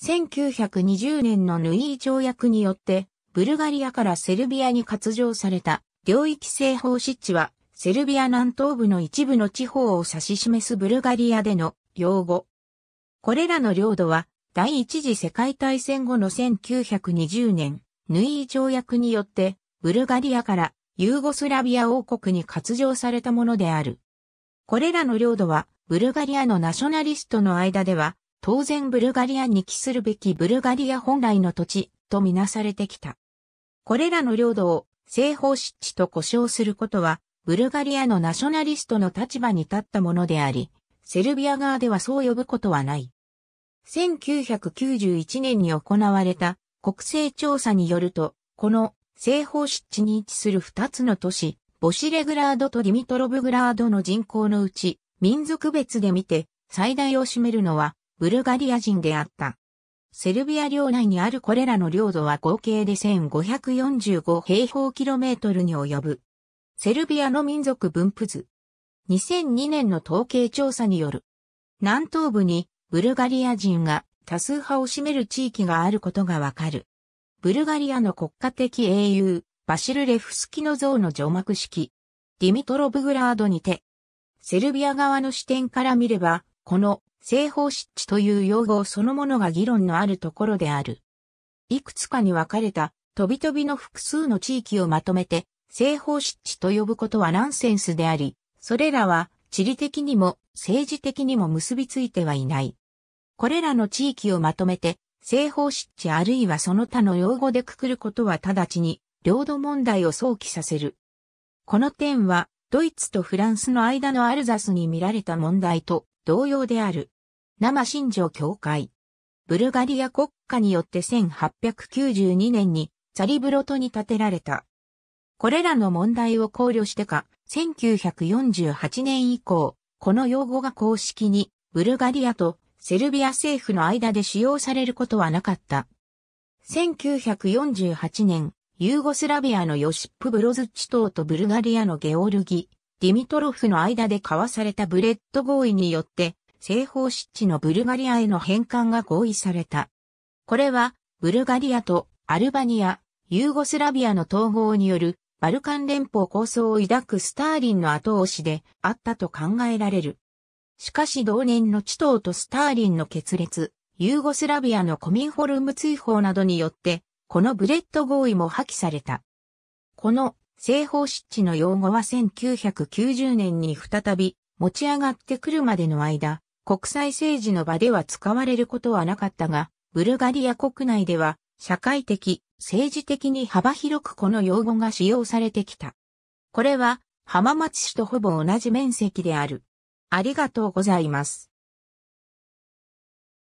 1920年のヌイー条約によって、ブルガリアからセルビアに割譲された領域西方湿地は、セルビア南東部の一部の地方を指し示すブルガリアでの用語。これらの領土は、第一次世界大戦後の1920年、ヌイー条約によって、ブルガリアからユーゴスラビア王国に割譲されたものである。これらの領土は、ブルガリアのナショナリストの間では、当然ブルガリアに帰するべきブルガリア本来の土地とみなされてきた。これらの領土を西方湿地と呼称することは、ブルガリアのナショナリストの立場に立ったものであり、セルビア側ではそう呼ぶことはない。1991年に行われた国勢調査によると、この西方湿地に位置する2つの都市、ボシレグラードとディミトロブグラードの人口のうち、民族別で見て最大を占めるのはブルガリア人であった。セルビア領内にあるこれらの領土は合計で1545平方キロメートルに及ぶ。セルビアの民族分布図。2002年の統計調査による。南東部にブルガリア人が多数派を占める地域があることがわかる。ブルガリアの国家的英雄、バシル・レフスキの像の除幕式、ディミトロブグラードにて、セルビア側の視点から見れば、この西方湿地という用語そのものが議論のあるところである。いくつかに分かれた、飛び飛びの複数の地域をまとめて、西方湿地と呼ぶことはナンセンスであり、それらは地理的にも政治的にも結びついてはいない。これらの地域をまとめて、西方湿地あるいはその他の用語でくくることは直ちに、領土問題を想起させる。この点は、ドイツとフランスの間のアルザスに見られた問題と同様である。生信条協会。ブルガリア国家によって1892年にザリブロトに建てられた。これらの問題を考慮してか、1948年以降、この用語が公式にブルガリアとセルビア政府の間で使用されることはなかった。1948年、ユーゴスラビアのヨシップ・ブロズッチ島とブルガリアのゲオルギ、ディミトロフの間で交わされたブレッド合意によって、西方湿地のブルガリアへの返還が合意された。これは、ブルガリアとアルバニア、ユーゴスラビアの統合によるバルカン連邦構想を抱くスターリンの後押しであったと考えられる。しかし同年のチトーとスターリンの決裂、ユーゴスラビアのコミンホルム追放などによって、このブレット合意も破棄された。この西方湿地の用語は1990年に再び持ち上がってくるまでの間、国際政治の場では使われることはなかったが、ブルガリア国内では社会的、政治的に幅広くこの用語が使用されてきた。これは浜松市とほぼ同じ面積である。ありがとうございます。